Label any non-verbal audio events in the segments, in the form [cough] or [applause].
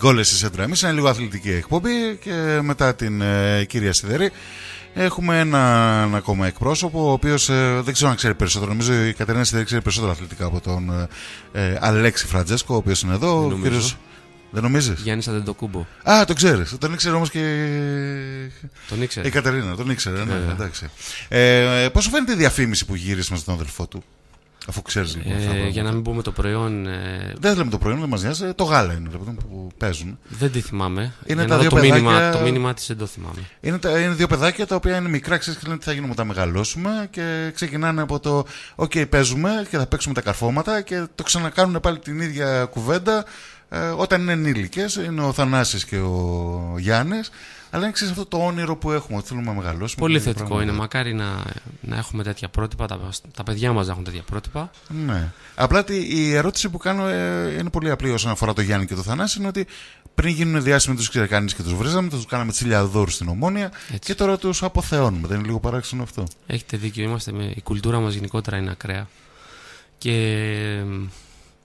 στη σέντρα Εμείς είναι λίγο αθλητική εκπομπή και μετά την ε, κυρία Σιδερή έχουμε έναν ακόμα εκπρόσωπο, ο οποίος ε, δεν ξέρω αν ξέρει περισσότερο. Νομίζω η Κατερίνα Σιδερή ξέρει περισσότερο αθλητικά από τον ε, ε Αλέξη Φραντζέσκο, ο οποίος είναι εδώ. Δεν νομίζεις. κύριος... Δεν το κούμπο. Αντεντοκούμπο. Α, το ξέρεις. Τον ήξερε όμως και. Τον ήξερε. Η Κατερίνα, τον ήξερε. Ναι, Ε, ε Πώς σου φαίνεται η διαφήμιση που γύρισε με τον αδελφό του. Αφού ξέρεις λοιπόν. Ε, για να μην πούμε το προϊόν. Ε, δεν λέμε το προϊόν, δεν μας νοιάζει. Το γάλα είναι λοιπόν, που παίζουν. Δεν τη θυμάμαι. Είναι τα δύο το, μήνυμα, το μήνυμα της δεν το θυμάμαι. Είναι, τα, είναι δύο παιδάκια τα οποία είναι μικρά, ξέρεις και λένε τι θα γίνουμε όταν μεγαλώσουμε. Και ξεκινάνε από το «Οκ, παίζουμε και θα παίξουμε τα καρφώματα και το ξανακάνουν πάλι την ίδια κουβέντα ε, όταν είναι ενήλικες. Είναι ο Θανάσης και ο Γιάννης αλλά είναι αυτό το όνειρο που έχουμε, ότι θέλουμε να μεγαλώσουμε. Πολύ δηλαδή, θετικό είναι. Μακάρι να, να έχουμε τέτοια πρότυπα, τα, τα παιδιά μας να έχουν τέτοια πρότυπα. Ναι. Απλά η ερώτηση που κάνω ε, είναι πολύ απλή όσον αφορά το Γιάννη και το Θανάση. Είναι ότι πριν γίνουν διάσημοι τους κανεί και τους βρίζαμε, τους κάναμε τσιλιαδόρου στην ομόνια Έτσι. και τώρα τους αποθεώνουμε. Δεν είναι λίγο παράξενο αυτό. Έχετε δίκιο. Είμαστε με... Η κουλτούρα μας γενικότερα είναι ακραία. Και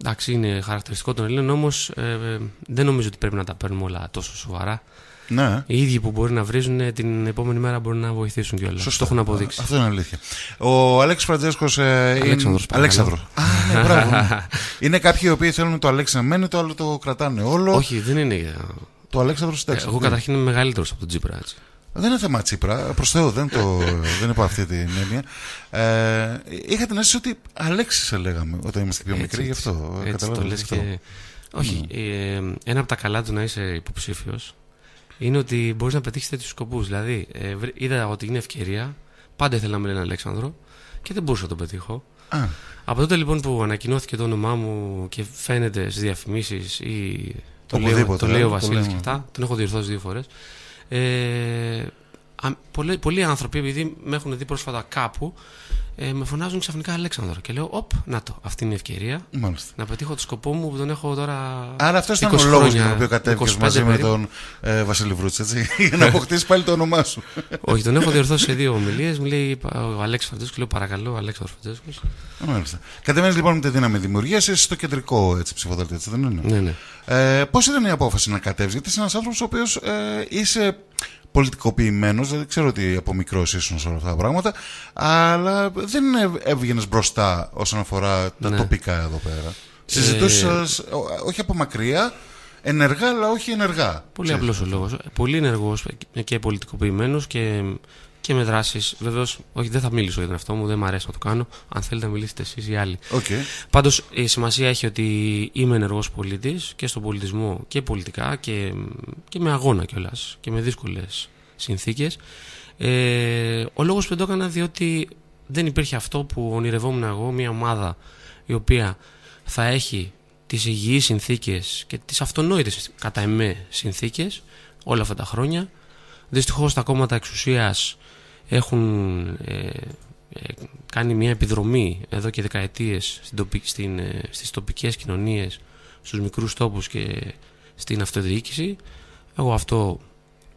εντάξει, είναι χαρακτηριστικό των Ελλήνων, όμως ε, ε, δεν νομίζω ότι πρέπει να τα παίρνουμε όλα τόσο σοβαρά. Ναι. Οι ίδιοι που μπορεί να βρίζουν ε, την επόμενη μέρα μπορούν να βοηθήσουν κιόλας. Σωστό. Το έχουν αποδείξει. Αυτό είναι αλήθεια. Ο Αλέξης Φραντζέσκος. Ε, Αλέξανδρο. Αλέξανδρος. Α, ναι, είναι κάποιοι οι οποίοι θέλουν το μένει, το άλλο το κρατάνε όλο. Όχι, δεν είναι. Το Αλέξανδρος εντάξει. Εγώ καταρχήν είμαι μεγαλύτερος από τον Τζίπρα. Έτσι. Δεν είναι θέμα Τσίπρα, προ Θεώ, δεν, το, δεν είπα αυτή την έννοια. Ε, είχα την αίσθηση ότι Αλέξη σε λέγαμε όταν είμαστε πιο μικροί, γι' αυτό. Έτσι, το λες Και... Όχι, ναι. ε, ένα από τα καλά του να είσαι υποψήφιος είναι ότι μπορείς να πετύχεις τέτοιους σκοπούς. Δηλαδή, ε, είδα ότι είναι ευκαιρία. Πάντα ήθελα να με λένε Αλέξανδρο και δεν μπορούσα να τον πετύχω. Α. Από τότε λοιπόν που ανακοινώθηκε το όνομά μου και φαίνεται στις διαφημίσεις ή το, λέει ο Βασίλης και αυτά, τον έχω διορθώσει δύο φορές. Ε, πολλοί, πολλοί άνθρωποι, επειδή με έχουν δει πρόσφατα κάπου, ε, με φωνάζουν ξαφνικά Αλέξανδρο. Και λέω, Οπ, να το. Αυτή είναι η ευκαιρία Μάλιστα. να πετύχω το σκοπό μου που τον έχω τώρα. Άρα αυτός ήταν ο λόγος για τον οποίο κατέβηκες μαζί περίπου. με τον ε, Βασίλη έτσι. για να αποκτήσει πάλι το όνομά σου. Όχι, τον έχω διορθώσει σε δύο ομιλίες. Μου λέει ο Αλέξο Φαντέσκο, λέω παρακαλώ, Αλέξανδρος Φαντέσκο. Μάλιστα. Κατεβαίνεις λοιπόν με τη δύναμη δημιουργίας, είσαι στο κεντρικό έτσι, έτσι δεν είναι. Ναι, ναι. Ε, Πώς ήταν η απόφαση να κατέβεις, γιατί είσαι ένας άνθρωπος ο οποίος ε, είσαι πολιτικοποιημένος, δεν ξέρω ότι από μικρό ήσουν σε όλα αυτά τα πράγματα, αλλά δεν έβγαινες μπροστά όσον αφορά τα ναι. τοπικά εδώ πέρα. Ε, Συζητούσα, όχι από μακριά, ενεργά, αλλά όχι ενεργά. Πολύ απλός ο λόγος. Ε, πολύ ενεργός και πολιτικοποιημένος και και με δράσεις. Βεβαίως, όχι, δεν θα μιλήσω για τον εαυτό μου, δεν μου αρέσει να το κάνω. Αν θέλετε να μιλήσετε εσείς ή άλλοι. Okay. Πάντως, η σημασία έχει ότι είμαι ενεργός πολίτης και στον πολιτισμό και πολιτικά και, και με αγώνα κιόλας και με δύσκολες συνθήκες. Ε, ο λόγος που δεν το έκανα διότι δεν υπήρχε αυτό που ονειρευόμουν εγώ, μια ομάδα η οποία θα έχει τις υγιείς συνθήκες και τις αυτονόητες κατά εμέ συνθήκες όλα αυτά τα χρόνια. Δυστυχώς τα κόμματα εξουσίας έχουν ε, ε, κάνει μια επιδρομή εδώ και δεκαετίες στην τοπικέ στην, ε, στις τοπικές κοινωνίες, στους μικρούς τόπους και στην αυτοδιοίκηση. Εγώ αυτό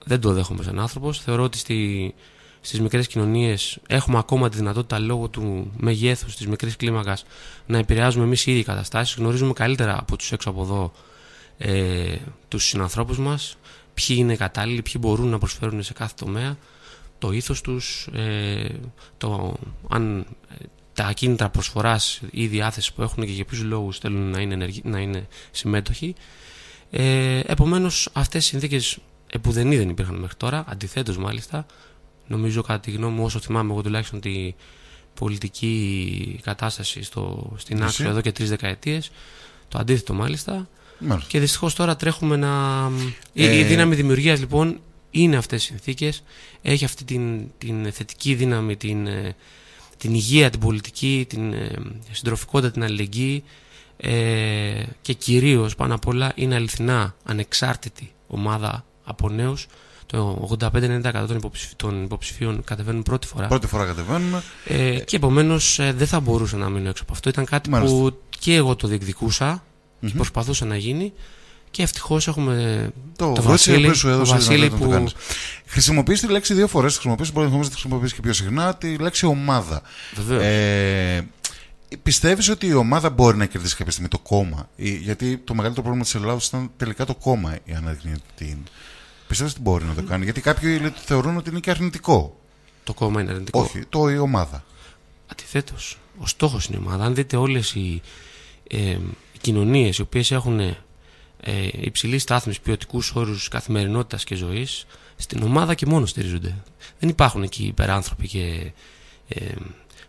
δεν το δέχομαι σαν άνθρωπος. Θεωρώ ότι στη, στις μικρές κοινωνίες έχουμε ακόμα τη δυνατότητα λόγω του μεγέθους της μικρής κλίμακας να επηρεάζουμε εμείς ήδη οι καταστάσεις. Γνωρίζουμε καλύτερα από τους έξω από εδώ ε, τους συνανθρώπους μας, ποιοι είναι κατάλληλοι, ποιοι μπορούν να προσφέρουν σε κάθε τομέα το ήθος τους, ε, το, αν ε, τα ακίνητρα προσφοράς ή διάθεση που έχουν και για ποιους λόγους θέλουν να είναι, να είναι συμμέτοχοι. Ε, επομένως αυτές οι συνθήκες που δεν είδαν υπήρχαν μέχρι τώρα, αντιθέτως μάλιστα, νομίζω κατά τη γνώμη μου όσο θυμάμαι εγώ τουλάχιστον τη πολιτική κατάσταση στο, στην άκρη εδώ και τρεις δεκαετίες, το αντίθετο μάλιστα, και δυστυχώς τώρα τρέχουμε να... Η ε, δύναμη δημιουργίας λοιπόν είναι αυτές οι συνθήκες, έχει αυτή την, την θετική δύναμη, την, ε, την υγεία, την πολιτική, την ε, συντροφικότητα, την αλληλεγγύη ε, και κυρίως πάνω απ' όλα είναι αληθινά ανεξάρτητη ομάδα από νέους το 85-90% των, υποψηφίων κατεβαίνουν πρώτη φορά. Πρώτη φορά κατεβαίνουν. Ε, και επομένως δεν θα μπορούσα να μείνω έξω από αυτό. Ήταν κάτι που και εγώ το διεκδικούσα και προσπαθούσα να γίνει. Και ευτυχώς έχουμε το, βασίλειο Βασίλη, που, σου που... τη λέξη δύο φορές, χρησιμοποιείς, μπορεί να τη χρησιμοποιείς και πιο συχνά, τη λέξη ομάδα. Βεβαίως. Ε, Πιστεύεις ότι η ομάδα μπορεί να κερδίσει κάποια στιγμή το κόμμα, γιατί το μεγαλύτερο πρόβλημα της Ελλάδα ήταν τελικά το κόμμα, η την. Πιστεύεις ότι μπορεί να το κάνει, γιατί κάποιοι θεωρούν ότι είναι και αρνητικό. Το κόμμα είναι αρνητικό. Όχι, το η ομάδα. Αντιθέτως, ο στόχος είναι η ομάδα. Αν δείτε όλες οι ε, κοινωνίες οι οποίες έχουν ε, υψηλή στάθμης ποιοτικούς όρους καθημερινότητας και ζωής, στην ομάδα και μόνο στηρίζονται. Δεν υπάρχουν εκεί υπεράνθρωποι και ε,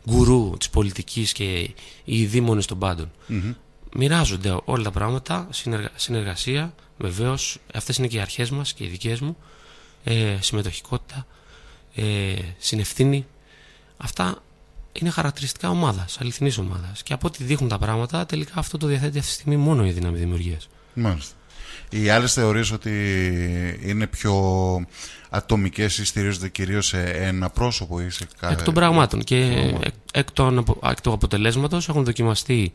γκουρού της πολιτικής και οι δίμονε των παντων mm Μοιράζονται όλα τα πράγματα, συνεργασία, βεβαίως. Αυτές είναι και οι αρχές μας και οι δικές μου. Ε, συμμετοχικότητα, ε, συνευθύνη. Αυτά είναι χαρακτηριστικά ομάδας, αληθινής ομάδας. Και από ό,τι δείχνουν τα πράγματα, τελικά αυτό το διαθέτει αυτή τη στιγμή μόνο η δύναμη δημιουργίας. Μάλιστα. Οι άλλες θεωρίες ότι είναι πιο ατομικές ή στηρίζονται κυρίως σε ένα πρόσωπο ή σε κατι Εκ των πραγμάτων και εκ, εκ, των, του αποτελέσματος έχουν δοκιμαστεί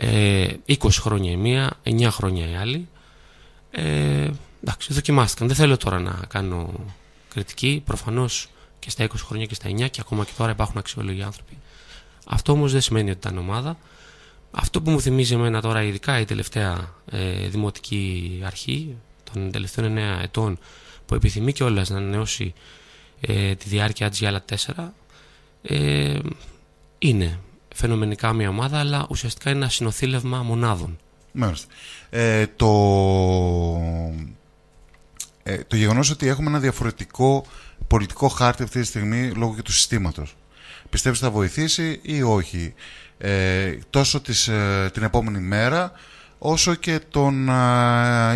20 ε, χρόνια η μία, 9 χρόνια η άλλη. Ε, εντάξει, δοκιμάστηκαν. Δεν θέλω τώρα να κάνω κριτική. Προφανώς και στα 20 χρόνια και στα 9 και ακόμα και τώρα υπάρχουν αξιόλογοι άνθρωποι. Αυτό όμως δεν σημαίνει ότι ήταν ομάδα. Αυτό που μου θυμίζει εμένα τώρα, ειδικά η τελευταία ε, δημοτική αρχή των τελευταίων 9 ετών που επιθυμεί κιόλας να ανανεώσει ε, τη διάρκεια της για άλλα 4 ε, είναι φαινομενικά μια ομάδα αλλά ουσιαστικά είναι ένα συνοθήλευμα μονάδων. Μάλιστα. Ε, το, ε, το γεγονός ότι έχουμε ένα διαφορετικό πολιτικό χάρτη αυτή τη στιγμή λόγω και του συστήματος. Πιστεύεις θα βοηθήσει ή όχι ε, τόσο ε, την επόμενη μέρα όσο και το να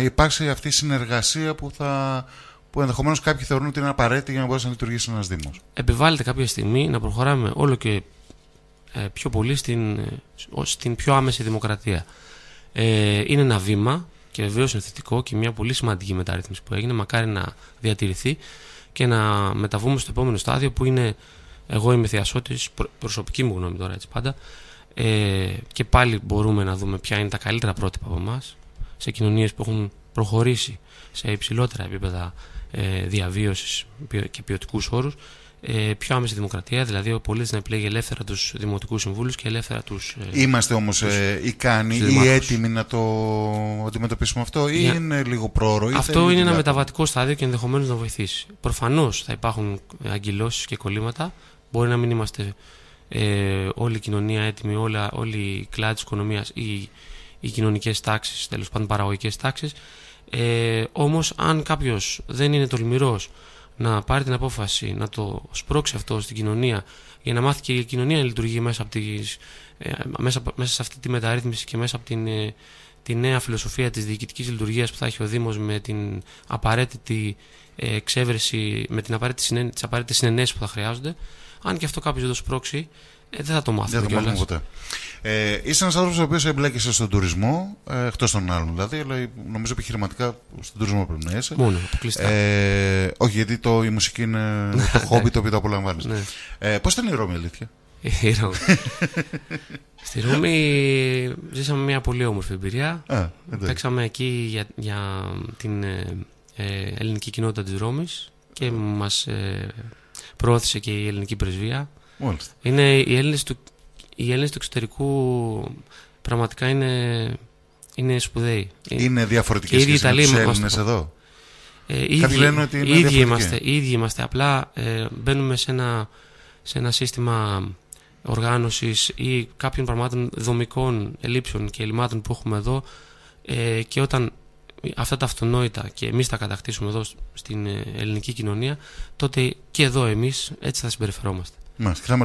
υπάρξει αυτή η συνεργασία που, θα, που ενδεχομένως κάποιοι θεωρούν ότι είναι απαραίτητη για να μπορέσει να λειτουργήσει ένας Δήμος. Επιβάλλεται κάποια στιγμή να προχωράμε όλο και ε, πιο πολύ στην, ε, στην πιο άμεση δημοκρατία. Ε, είναι ένα βήμα και βεβαίως είναι θετικό και μια πολύ σημαντική μεταρρύθμιση που έγινε. Μακάρι να διατηρηθεί και να μεταβούμε στο επόμενο στάδιο που είναι. Εγώ είμαι θεασότη, προσωπική μου γνώμη τώρα έτσι πάντα. Ε, και πάλι μπορούμε να δούμε ποια είναι τα καλύτερα πρότυπα από εμάς σε κοινωνίες που έχουν προχωρήσει σε υψηλότερα επίπεδα ε, διαβίωσης και ποιοτικούς όρους. Ε, πιο άμεση δημοκρατία, δηλαδή ο πολίτης να επιλέγει ελεύθερα τους δημοτικούς συμβούλους και ελεύθερα τους. Ε, είμαστε όμως ε, ικανοί ή έτοιμοι να το αντιμετωπίσουμε αυτό, ή είναι λίγο πρόωρο, ή Αυτό είναι ένα μεταβατικό στάδιο και ενδεχομένως να βοηθήσει. Προφανώς θα υπάρχουν αγκυλώσει και κολλήματα. Μπορεί να μην είμαστε ε, όλη η κοινωνία έτοιμη, όλα, όλη η κλάδη της οικονομίας, οι, οι κοινωνικές τάξεις, τέλος πάντων παραγωγικές τάξεις. Ε, όμως αν κάποιος δεν είναι τολμηρός να πάρει την απόφαση να το σπρώξει αυτό στην κοινωνία για να μάθει και η κοινωνία να λειτουργεί μέσα, από τις, ε, μέσα, μέσα σε αυτή τη μεταρρύθμιση και μέσα από την, ε, τη νέα φιλοσοφία της διοικητικής λειτουργίας που θα έχει ο Δήμος με την απαραίτητη ε, εξέβρεση, με την απαραίτητη συνεν, τις απαραίτητες συνενέσεις που θα χρειάζονται αν και αυτό κάποιος το σπρώξει, ε, δεν θα το μάθει. Δεν θα το μάθουμε ποτέ. Ε, είσαι ένας άνθρωπος ο οποίος εμπλέκεσαι στον τουρισμό, ε, εκτός των άλλων δηλαδή, αλλά νομίζω επιχειρηματικά στον τουρισμό πρέπει να είσαι. Μόνο, αποκλειστικά. Ε, όχι, γιατί το, η μουσική είναι το χόμπι [laughs] ναι. το οποίο το απολαμβάνεις. Ναι. Ε, Πώς ήταν η Ρώμη, αλήθεια. Η Ρώμη. [laughs] Στη Ρώμη ζήσαμε μια πολύ όμορφη εμπειρία. Α, Παίξαμε εκεί για, για την ε, ε ελληνική κοινότητα της Ρώμης. και μας. ε, προώθησε και η ελληνική πρεσβεία. Είναι οι Έλληνες του, οι Έλληνες του εξωτερικού πραγματικά είναι, είναι σπουδαίοι. Είναι διαφορετικές σχέσεις με τους Έλληνες εδώ. Ε, Κάποιοι λένε ότι είναι ίδιοι είμαστε, ίδιοι είμαστε. Απλά ε, μπαίνουμε σε ένα, σε ένα σύστημα οργάνωσης ή κάποιων πραγμάτων δομικών ελλείψεων και ελλημάτων που έχουμε εδώ ε, και όταν αυτά τα αυτονόητα και εμείς τα κατακτήσουμε εδώ στην ε, ελληνική κοινωνία, τότε και εδώ εμείς έτσι θα συμπεριφερόμαστε. και Θα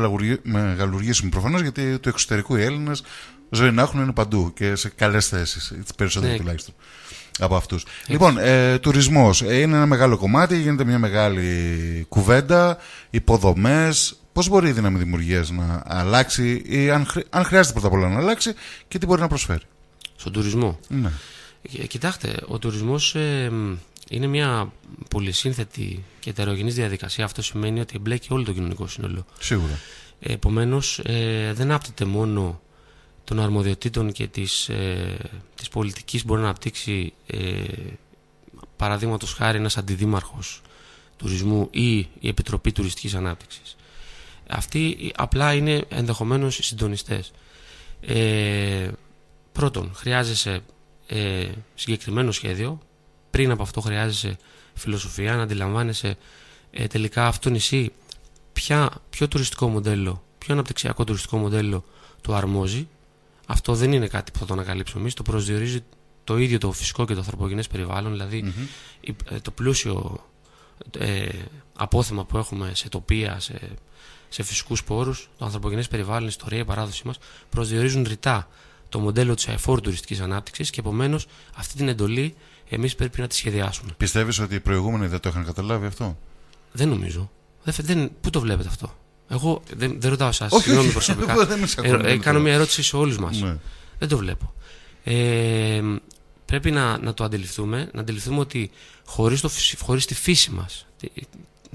μεγαλουργήσουμε προφανώς γιατί του εξωτερικού οι Έλληνες ζωή να έχουν είναι παντού και σε καλές θέσεις, τις περισσότερε ναι. τουλάχιστον από αυτούς. Λοιπόν, ε, τουρισμός ε, είναι ένα μεγάλο κομμάτι, γίνεται μια μεγάλη κουβέντα, υποδομές πώς μπορεί η δύναμη δημιουργίας να αλλάξει, ή αν, αν χρειάζεται πρώτα απ' όλα να αλλάξει και τι μπορεί να προσφέρει. Στον τουρισμό. Ναι. Ε, κοιτάξτε, ο τουρισμός ε, είναι μια πολυσύνθετη και ετερογενής διαδικασία. Αυτό σημαίνει ότι εμπλέκει όλο το κοινωνικό σύνολο. Σίγουρα. Ε, επομένως, δεν άπτεται μόνο των αρμοδιοτήτων και της, ε, της πολιτικής μπορεί να αναπτύξει ε, παραδείγματος χάρη ένας αντιδήμαρχος τουρισμού ή η Επιτροπή Τουριστικής Ανάπτυξης. Αυτοί απλά είναι ενδεχομένως συντονιστές. Ε, πρώτον, χρειάζεσαι ε, συγκεκριμένο σχέδιο. Πριν από αυτό χρειάζεσαι φιλοσοφία, να αντιλαμβάνεσαι ε, τελικά αυτό νησί ποια, ποιο τουριστικό μοντέλο, ποιο αναπτυξιακό τουριστικό μοντέλο του αρμόζει. Αυτό δεν είναι κάτι που θα το ανακαλύψουμε εμείς. Το προσδιορίζει το ίδιο το φυσικό και το ανθρωπογενές περιβάλλον, δηλαδή, ε, το πλούσιο ε, απόθεμα που έχουμε σε τοπία, σε, σε φυσικούς πόρους, το ανθρωπογενές περιβάλλον, η ιστορία, η παράδοσή μας, προσδιορίζουν ρητά το μοντέλο της αεφόρου τουριστικής ανάπτυξης και επομένως αυτή την εντολή εμείς πρέπει να τη σχεδιάσουμε. Πιστεύεις ότι οι προηγούμενοι δεν το είχαν καταλάβει αυτό, Δεν νομίζω. Δεν, δεν, πού το βλέπετε αυτό. Εγώ δεν, δεν ρωτάω εσάς. Συγγνώμη προσωπικά. Ε, ε, κάνω μια ερώτηση σε όλους μας. Ναι. Δεν το βλέπω. Ε, πρέπει να, να το αντιληφθούμε, να αντιληφθούμε ότι χωρίς, χωρίς τη φύση μας,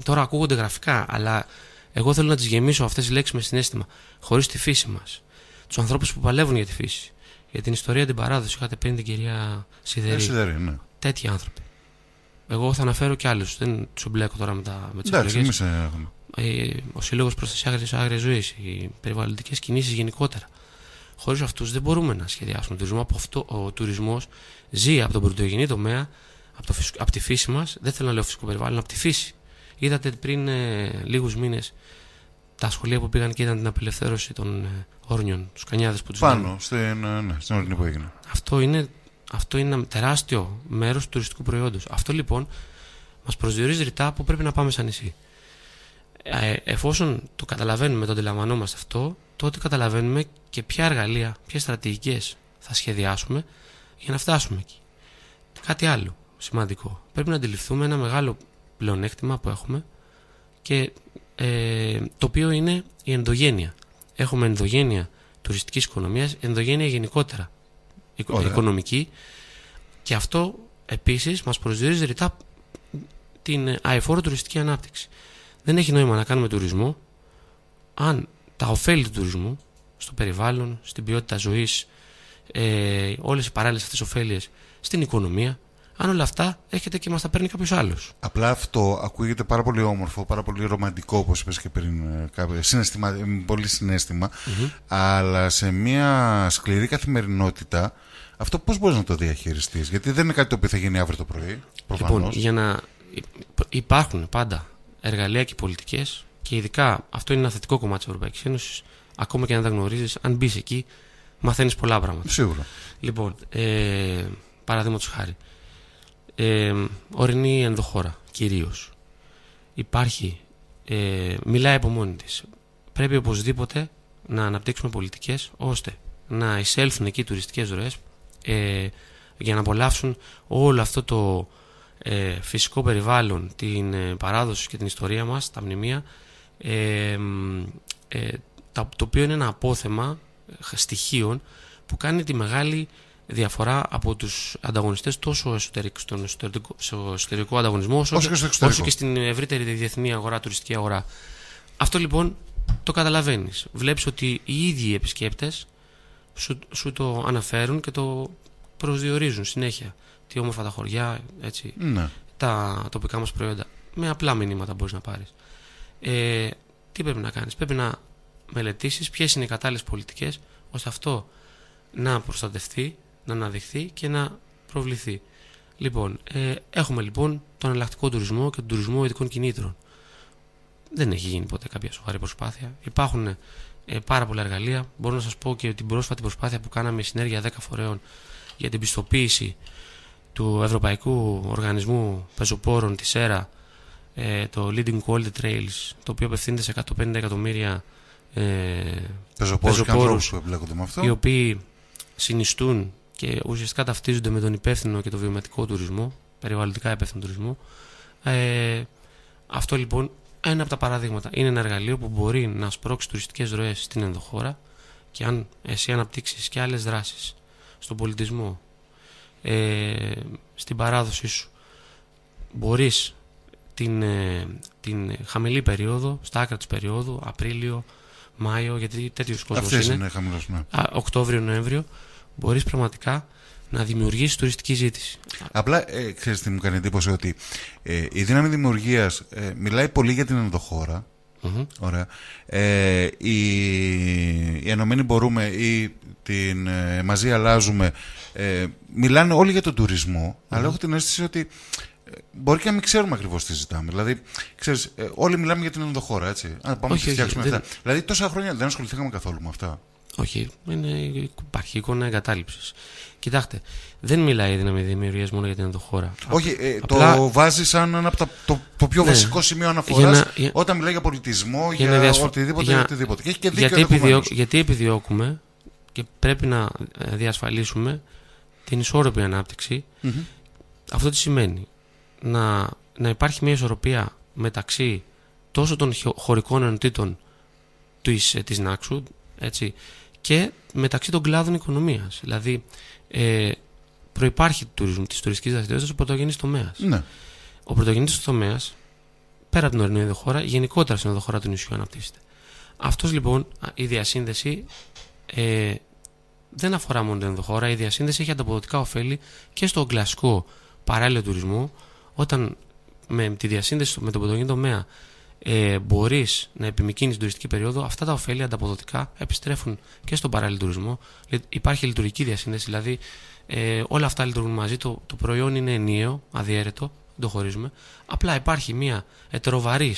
τώρα ακούγονται γραφικά, αλλά εγώ θέλω να τις γεμίσω αυτές τις λέξεις με συνέστημα, χωρίς τη φύση μας, τους ανθρώπους που παλεύουν για τη φύση, για την ιστορία, την παράδοση. Είχατε πριν την κυρία Σιδερή. Ε, Σιδερή ναι. Τέτοιοι άνθρωποι. Εγώ θα αναφέρω και άλλους. Δεν τους μπλέκω τώρα με, τα, με τις εκλογέ. Ε, ε, ο Σύλλογος Προστασία Άγρια Ζωής, οι περιβαλλοντικές κινήσεις γενικότερα. Χωρίς αυτούς δεν μπορούμε να σχεδιάσουμε τουρισμό. Από αυτό, ο τουρισμός ζει από τον πρωτογενή τομέα, από, το, από τη φύση μας. Δεν θέλω να λέω φυσικό περιβάλλον, από τη φύση. Είδατε πριν ε, λίγους μήνες τα σχολεία που πήγαν και ήταν την απελευθέρωση των ε, όρνιων, τους κανιάδες που τους Πάνω, στην, ε, ναι, ναι, στην όρνη που έγινε. Αυτό είναι, αυτό είναι ένα τεράστιο μέρος του τουριστικού προϊόντος. Αυτό λοιπόν μας προσδιορίζει ρητά που πρέπει να πάμε σαν νησί. Ε, εφόσον το καταλαβαίνουμε, το αντιλαμβανόμαστε αυτό, τότε καταλαβαίνουμε και ποια εργαλεία, ποιες στρατηγικές θα σχεδιάσουμε για να φτάσουμε εκεί. Κάτι άλλο σημαντικό. Πρέπει να αντιληφθούμε ένα μεγάλο πλεονέκτημα που έχουμε και ε, το οποίο είναι η ενδογένεια. Έχουμε ενδογένεια τουριστικής οικονομίας, ενδογένεια γενικότερα οικονομική και αυτό επίσης μας προσδιορίζει ρητά την ε, αεφόρο τουριστική ανάπτυξη. Δεν έχει νόημα να κάνουμε τουρισμό αν τα ωφέλη του τουρισμού στο περιβάλλον, στην ποιότητα ζωής, ε, όλες οι παράλληλες αυτές ωφέλειες στην οικονομία αν όλα αυτά έρχεται και μας τα παίρνει κάποιος άλλος. Απλά αυτό ακούγεται πάρα πολύ όμορφο, πάρα πολύ ρομαντικό, όπως είπες και πριν, ε, συναισθημα, ε, πολύ αλλά σε μια σκληρή καθημερινότητα. Αυτό πώς μπορείς να το διαχειριστείς, Γιατί δεν είναι κάτι το οποίο θα γίνει αύριο το πρωί. Προφανώς. Λοιπόν, για να. Υπάρχουν πάντα εργαλεία και πολιτικές, και ειδικά αυτό είναι ένα θετικό κομμάτι της Ευρωπαϊκής Ένωσης. Ακόμα και αν τα γνωρίζεις, αν μπεις εκεί, μαθαίνεις πολλά πράγματα. Σίγουρα. Λοιπόν, ε, παραδείγματος χάρη, ε, ορεινή ενδοχώρα κυρίως. Υπάρχει, ε, μιλάει από μόνη της. Πρέπει οπωσδήποτε να αναπτύξουμε πολιτικές ώστε να εισέλθουν εκεί τουριστικές ροές ε, για να απολαύσουν όλο αυτό το ε, φυσικό περιβάλλον, την ε, παράδοση και την ιστορία μας, τα μνημεία, ε, ε, τα, το οποίο είναι ένα απόθεμα στοιχείων που κάνει τη μεγάλη διαφορά από τους ανταγωνιστές τόσο εσωτερικ, στον εσωτερικό, στο εσωτερικό ανταγωνισμό όσο, και στην ευρύτερη διεθνή αγορά, τουριστική αγορά. Αυτό λοιπόν το καταλαβαίνεις. Βλέπεις ότι οι ίδιοι οι επισκέπτες σου, το αναφέρουν και το προσδιορίζουν συνέχεια. Τι όμορφα τα χωριά, έτσι, ναι. τα τοπικά μας προϊόντα. Με απλά μηνύματα μπορείς να πάρεις. Ε, τι πρέπει να κάνεις, Πρέπει να μελετήσεις ποιες είναι οι κατάλληλες πολιτικές ώστε αυτό να προστατευτεί να αναδειχθεί και να προβληθεί. Λοιπόν, ε, έχουμε λοιπόν τον εναλλακτικό τουρισμό και τον τουρισμό ειδικών κινήτρων. Δεν έχει γίνει ποτέ κάποια σοβαρή προσπάθεια. Υπάρχουν ε, πάρα πολλά εργαλεία. Μπορώ να σας πω και την πρόσφατη προσπάθεια που κάναμε η συνέργεια 10 φορέων για την πιστοποίηση του Ευρωπαϊκού Οργανισμού Πεζοπόρων τη ΕΡΑ, ε, το Leading Quality Trails, το οποίο απευθύνεται σε 150 εκατομμύρια ε, πεζοπόρους, οι οποίοι συνιστούν και ουσιαστικά ταυτίζονται με τον υπεύθυνο και το βιωματικό τουρισμό, περιβαλλοντικά υπεύθυνο τουρισμό. Ε, αυτό λοιπόν ένα από τα παραδείγματα. Είναι ένα εργαλείο που μπορεί να σπρώξει τουριστικές ροές στην ενδοχώρα και αν εσύ αναπτύξεις και άλλες δράσεις στον πολιτισμό, ε, στην παράδοσή σου, μπορείς την, ε, την χαμηλή περίοδο, στα άκρα της περίοδου, Απρίλιο, Μάιο, γιατί τέτοιου κόσμου είναι. Ναι. Οκτώβριο, Νοέμβριο, μπορείς πραγματικά να δημιουργήσεις τουριστική ζήτηση. Απλά ε, ξέρεις τι μου κάνει εντύπωση ότι ε, η δύναμη δημιουργίας ε, μιλάει πολύ για την ενδοχώρα. Mm-hmm. Ωραία. Ε, οι, οι Μπορούμε ή την ε, Μαζί Αλλάζουμε ε, μιλάνε όλοι για τον τουρισμό, mm-hmm. αλλά έχω την αίσθηση ότι ε, μπορεί και να μην ξέρουμε ακριβώς τι ζητάμε. Δηλαδή, ξέρεις, ε, όλοι μιλάμε για την ενδοχώρα, έτσι. Αν πάμε να φτιάξουμε όχι, αυτά. Δεν... Δηλαδή, τόσα χρόνια δεν ασχοληθήκαμε καθόλου με αυτά. Όχι, είναι, υπάρχει εικόνα εγκατάλειψης. Κοιτάξτε, δεν μιλάει η δύναμη δημιουργίας μόνο για την ενδοχώρα. Όχι, ε, το βάζεις σαν ένα από τα, το, πιο ναι, βασικό σημείο αναφορά όταν μιλάει για πολιτισμό, για, για οτιδήποτε. Για... οτιδήποτε. Και γιατί, επιδιώκουμε και πρέπει να ε, διασφαλίσουμε την ισόρροπη Αυτό τι σημαίνει. Να, να υπάρχει μια ισορροπία μεταξύ τόσο των χωρικών ενωτήτων της ε, της Νάξου, έτσι, και μεταξύ των κλάδων οικονομίας. Δηλαδή, ε, προπάρχει της τουριστικής δραστηριότητας ο πρωτογενή τομέας. Ναι. Ο πρωτογενή τομέας, πέρα από την ορεινή ενδοχώρα, γενικότερα στην ενδοχώρα του νησιού αναπτύσσεται. Αυτός λοιπόν, η διασύνδεση ε, δεν αφορά μόνο την ενδοχώρα. Η διασύνδεση έχει ανταποδοτικά ωφέλη και στον κλασικό παράλληλο τουρισμό, όταν με τη διασύνδεση με τον πρωτογενή τομέα ε, μπορείς να επιμηκύνεις την τουριστική περίοδο, αυτά τα ωφέλη ανταποδοτικά επιστρέφουν και στον παράλληλο τουρισμό. Υπάρχει λειτουργική διασύνδεση, δηλαδή ε, όλα αυτά λειτουργούν μαζί. Το, το προϊόν είναι ενίο, αδιέρετο, δεν το χωρίζουμε. Απλά υπάρχει μια ετεροβαρή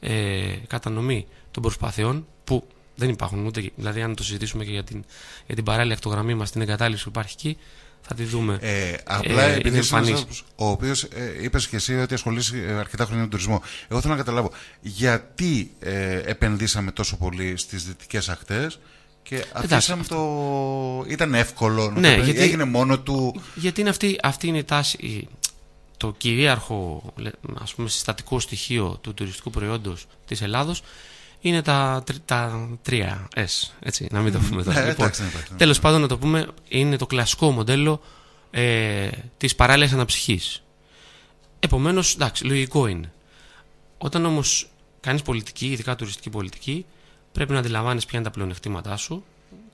ε, κατανομή των προσπαθειών που δεν υπάρχουν ούτε. Δηλαδή, αν το συζητήσουμε και για την, για την παράλληλη ακτογραμμή μας, την εγκατάλειψη που υπάρχει εκεί, θα τη δούμε. Ε, απλά ε, επειδή είναι ένας, ο οποίος ε, είπες και εσύ ότι ασχολείσαι αρκετά χρόνια με τον τουρισμό. Εγώ θέλω να καταλάβω γιατί ε, επενδύσαμε τόσο πολύ στις δυτικές ακτές και αφήσαμε το. ήταν εύκολο να το ναι, γιατί, έγινε μόνο του. Γιατί είναι αυτή, αυτή είναι η τάση. Το κυρίαρχο ας πούμε, συστατικό στοιχείο του τουριστικού προϊόντος της Ελλάδος είναι τα, τα 3S. Έτσι, να μην το πούμε ναι, τώρα. λοιπόν, Τέλος πάντων, να το πούμε, είναι το κλασικό μοντέλο ε, της παράλληλης αναψυχής. Επομένως, εντάξει, λογικό είναι. Όταν όμως κάνεις πολιτική, ειδικά τουριστική πολιτική, πρέπει να αντιλαμβάνεις ποια είναι τα πλεονεκτήματά σου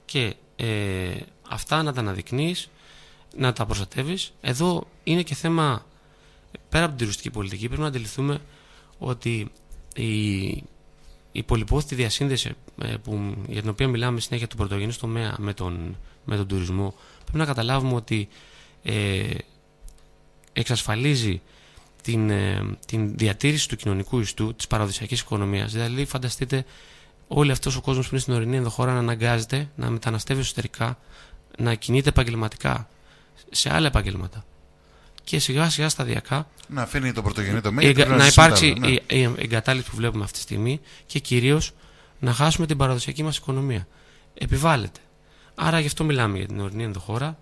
και ε, αυτά να τα αναδεικνύεις, να τα προστατεύεις. Εδώ είναι και θέμα, πέρα από την τουριστική πολιτική, πρέπει να αντιληφθούμε ότι η η πολυπόθητη διασύνδεση ε, που, για την οποία μιλάμε συνέχεια του πρωτογενής τομέα με τον, με τον τουρισμό, πρέπει να καταλάβουμε ότι ε, εξασφαλίζει την, ε, την διατήρηση του κοινωνικού ιστού της παραδοσιακής οικονομίας. Δηλαδή, φανταστείτε όλο αυτός ο κόσμος που είναι στην ορεινή ενδοχώρα να αναγκάζεται να μεταναστεύει εσωτερικά, να κινείται επαγγελματικά σε άλλα επαγγέλματα και σιγά σιγά σταδιακά να αφήνει το πρωτογενή να, υπάρξει ναι. η, η εγκατάλειψη που βλέπουμε αυτή τη στιγμή και κυρίως να χάσουμε την παραδοσιακή μας οικονομία. Επιβάλλεται. Άρα γι' αυτό μιλάμε για την ορεινή ενδοχώρα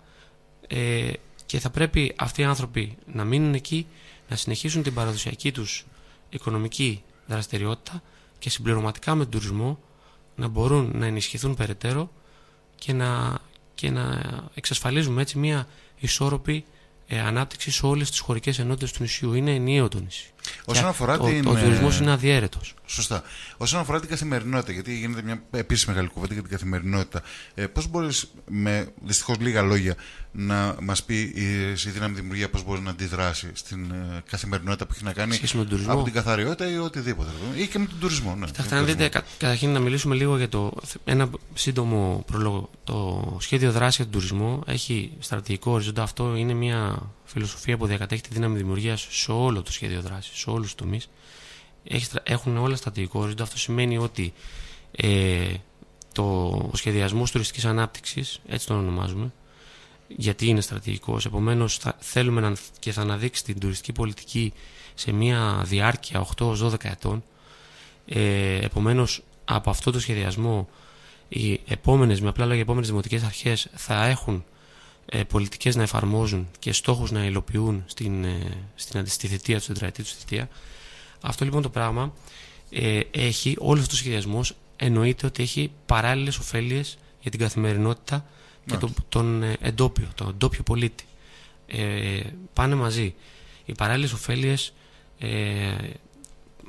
ε, και θα πρέπει αυτοί οι άνθρωποι να μείνουν εκεί, να συνεχίσουν την παραδοσιακή τους οικονομική δραστηριότητα και συμπληρωματικά με τον τουρισμό να μπορούν να ενισχυθούν περαιτέρω και να, και να εξασφαλίζουμε έτσι μια ισόρροπη ε, ανάπτυξη σε όλες τις χωρικές ενότητες του νησιού. Είναι ενιαίο το νησί. Όσον αφορά Ο τουρισμό ε, είναι αδιέρετος. Σωστά. Όσον αφορά την καθημερινότητα, γιατί γίνεται μια επίσης μεγάλη κουβέντα για την καθημερινότητα, ε, πώς μπορείς με δυστυχώς λίγα λόγια να μας πει η δύναμη δημιουργία πώς μπορείς να αντιδράσεις στην ε, καθημερινότητα που έχει να κάνει από την καθαριότητα ή οτιδήποτε. Ή και με τον τουρισμό. Ναι, Κοιτάξτε, αν δείτε, κα, καταρχήν να μιλήσουμε λίγο για το. Ένα σύντομο προλόγο. Το σχέδιο δράσης για τον τουρισμό έχει στρατηγικό οριζόντα. Αυτό είναι μια φιλοσοφία που διακατέχει τη δύναμη δημιουργίας σε όλο το σχέδιο δράσης, σε όλους τους τομείς, έχουν όλα στατικό ορίζοντα. Αυτό σημαίνει ότι ε, το, ο σχεδιασμός τουριστικής ανάπτυξης, έτσι τον ονομάζουμε, γιατί είναι στρατηγικός. Επομένως, θέλουμε να, και θα αναδείξει την τουριστική πολιτική σε μια διάρκεια 8-12 ετών. Ε, Επομένως, από αυτό το σχεδιασμό, οι επόμενες, με απλά λόγια, οι επόμενες δημοτικές αρχές θα έχουν ε, πολιτικές να εφαρμόζουν και στόχους να υλοποιούν στην, ε, στην, του, στην τετραετή τους θητεία. Αυτό λοιπόν το πράγμα ε, έχει, όλο αυτός ο σχεδιασμό εννοείται ότι έχει παράλληλες ωφέλειες για την καθημερινότητα και τον, τον ε, εντόπιο, τον εντόπιο πολίτη. Ε, πάνε μαζί. Οι παράλληλες ωφέλειες, ε,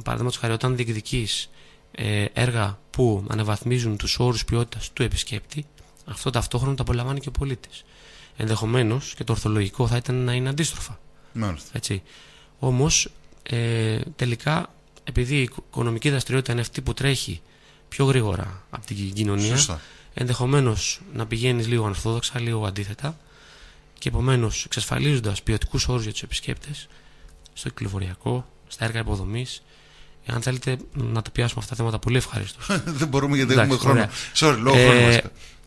παραδείγματος χάρη, όταν διεκδικείς ε, έργα που αναβαθμίζουν τους όρους ποιότητας του επισκέπτη, αυτό ταυτόχρονα τα απολαμβάνει και ο πολίτης. Ενδεχομένως και το ορθολογικό θα ήταν να είναι αντίστροφα. Μάλιστα. Έτσι. Όμως ε, τελικά επειδή η οικονομική δραστηριότητα είναι αυτή που τρέχει πιο γρήγορα από την κοινωνία, ενδεχομένως να πηγαίνεις λίγο ανορθόδοξα, λίγο αντίθετα και επομένως εξασφαλίζοντας ποιοτικούς όρους για τους επισκέπτες στο κυκλοφοριακό, στα έργα υποδομής. Αν θέλετε να τα πιάσουμε αυτά τα θέματα, πολύ ευχαρίστως. [laughs] δεν μπορούμε γιατί έχουμε χρόνο. Sorry, ε,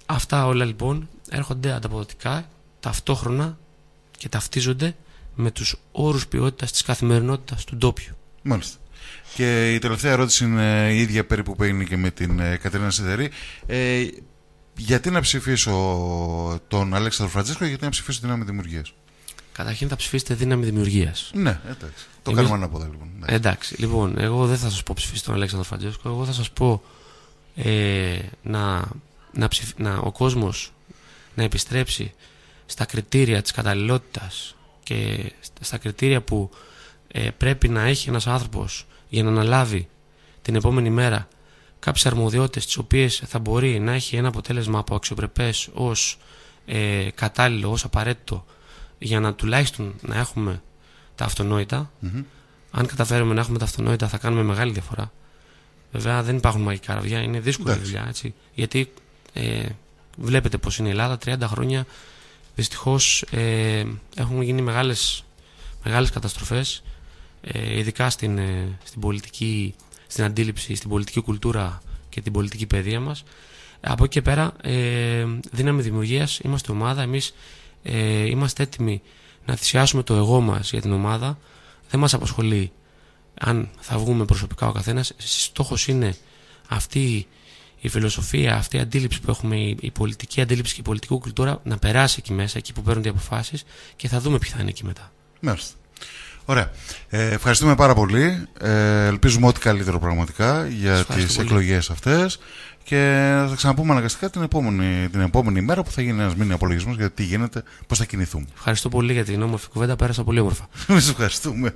Αυτά όλα λοιπόν έρχονται ανταποδοτικά ταυτόχρονα και ταυτίζονται με τους όρους ποιότητας της καθημερινότητας του ντόπιου. Μάλιστα. Και η τελευταία ερώτηση είναι η ίδια περίπου που έγινε και με την ε, Κατερίνα Σιδερή. Ε, γιατί να ψηφίσω τον Αλέξανδρο Φραντζέσκο γιατί να ψηφίσω δύναμη δημιουργίας. Καταρχήν θα ψηφίσετε δύναμη δημιουργίας. Ναι, εντάξει. Το Εμείς... κάνουμε ανάποδα λοιπόν. Εντάξει. εντάξει. Λοιπόν, εγώ δεν θα σας πω ψηφίσω τον Αλέξανδρο Φραντζέσκο. Εγώ θα σας πω ε, να, να, να ο κόσμος να επιστρέψει στα κριτήρια της καταλληλότητας και στα κριτήρια που ε, πρέπει να έχει ένας άνθρωπος για να αναλάβει την επόμενη μέρα κάποιες αρμοδιότητες τις οποίες θα μπορεί να έχει ένα αποτέλεσμα από αξιοπρεπές ως ε, κατάλληλο, ως απαραίτητο για να τουλάχιστον να έχουμε τα αυτονοητα Αν καταφέρουμε να έχουμε τα αυτονόητα θα κάνουμε μεγάλη διαφορά. Βέβαια δεν υπάρχουν μαγικά ραβιά, είναι δύσκολη δουλειά. Έτσι, γιατί ε, βλέπετε πως είναι η Ελλάδα 30 χρόνια Δυστυχώς ε, έχουν γίνει μεγάλες, μεγάλες καταστροφές, ε, ειδικά στην, ε, στην πολιτική, στην αντίληψη, στην πολιτική κουλτούρα και την πολιτική παιδεία μας. Από εκεί και πέρα, ε, δύναμη δημιουργίας, είμαστε ομάδα, εμείς ε, είμαστε έτοιμοι να θυσιάσουμε το εγώ μας για την ομάδα. Δεν μας απασχολεί αν θα βγούμε προσωπικά ο καθένας. Στόχος είναι αυτή η φιλοσοφία, αυτή η αντίληψη που έχουμε, η πολιτική αντίληψη και η πολιτική κουλτούρα να περάσει εκεί μέσα, εκεί που παίρνουν οι αποφάσεις και θα δούμε ποια θα είναι εκεί μετά. Μάλιστα. Ωραία. Ε, ευχαριστούμε πάρα πολύ. Ε, ελπίζουμε ό,τι καλύτερο πραγματικά για τι εκλογές αυτές. Και θα ξαναπούμε αναγκαστικά την επόμενη, την επόμενη μέρα που θα γίνει ένας μήνυμα απολογισμός για τι γίνεται, πώς θα κινηθούμε. Ευχαριστώ πολύ για την όμορφη κουβέντα. Πέρασα πολύ όμορφα. [laughs] Εμείς ευχαριστούμε.